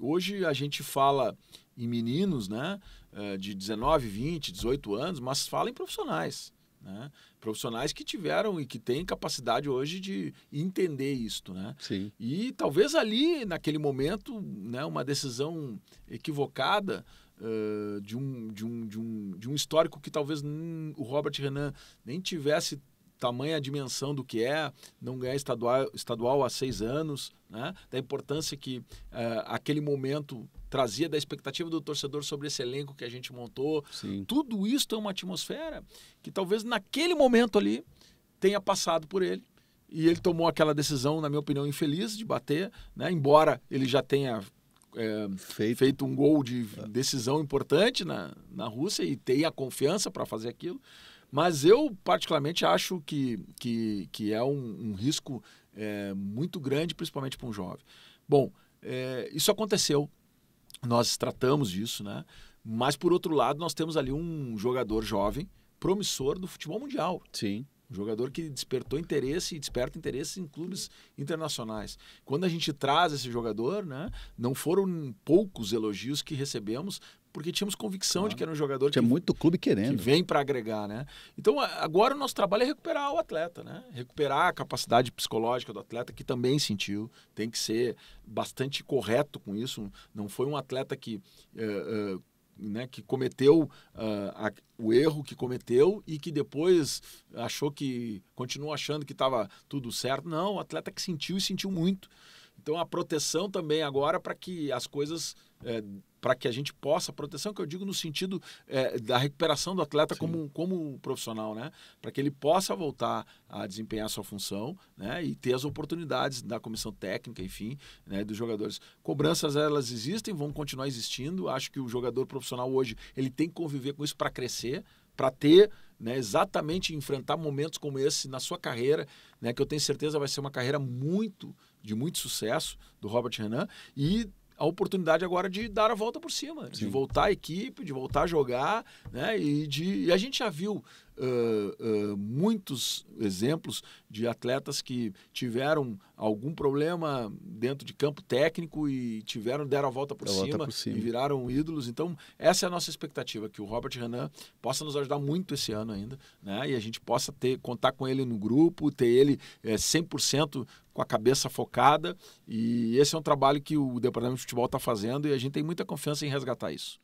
hoje a gente fala em meninos, né, eh, de 19, 20, 18 anos, mas fala em profissionais. Né? Profissionais que tiveram e que têm capacidade hoje de entender isto, né? Sim. E talvez ali, naquele momento, né, uma decisão equivocada uh, de, um, de, um, de, um, de um histórico que talvez hum, o Robert Renan nem tivesse tamanha dimensão do que é, não ganhar estadual, estadual há seis anos, né? da importância que uh, aquele momento trazia, da expectativa do torcedor sobre esse elenco que a gente montou. Sim. Tudo isso é uma atmosfera que talvez naquele momento ali tenha passado por ele. E ele tomou aquela decisão, na minha opinião, infeliz de bater, né? embora ele já tenha é, feito. feito. um gol de é. decisão importante na, na Rússia e tenha confiança para fazer aquilo. Mas eu, particularmente, acho que, que, que é um, um risco é, muito grande, principalmente para um jovem. Bom, é, isso aconteceu, nós tratamos disso, né? Mas, por outro lado, nós temos ali um jogador jovem, promissor do futebol mundial. Sim. Um jogador que despertou interesse e desperta interesse em clubes internacionais. Quando a gente traz esse jogador, né, não foram poucos elogios que recebemos porque tínhamos convicção claro. de que era um jogador Tinha que, muito clube querendo. Que vem para agregar, né? Então, agora o nosso trabalho é recuperar o atleta, né? Recuperar a capacidade psicológica do atleta, que também sentiu. Tem que ser bastante correto com isso. Não foi um atleta que. Uh, uh, né, que cometeu uh, a, o erro que cometeu e que depois achou que continuou achando que estava tudo certo. Não, o atleta que sentiu e sentiu muito. Então a proteção também agora para que as coisas. É, para que a gente possa, proteção que eu digo no sentido é, da recuperação do atleta como, como profissional, né? Para que ele possa voltar a desempenhar a sua função né? e ter as oportunidades da comissão técnica, enfim, né? dos jogadores. Cobranças, elas existem, vão continuar existindo. Acho que o jogador profissional hoje ele tem que conviver com isso para crescer para ter né, exatamente enfrentar momentos como esse na sua carreira, né, que eu tenho certeza vai ser uma carreira muito de muito sucesso do Robert Renan e a oportunidade agora de dar a volta por cima, Sim. de voltar à equipe, de voltar a jogar, né? E de e a gente já viu uh, uh, muitos exemplos de atletas que tiveram algum problema dentro de campo técnico e tiveram, deram a volta por, cima, volta por cima, e viraram ídolos. Então, essa é a nossa expectativa, que o Robert Renan possa nos ajudar muito esse ano ainda, né? E a gente possa ter, contar com ele no grupo, ter ele é, eh, 100% com a cabeça focada. E esse é um trabalho que o Departamento de Futebol está fazendo e a gente tem muita confiança em resgatar isso.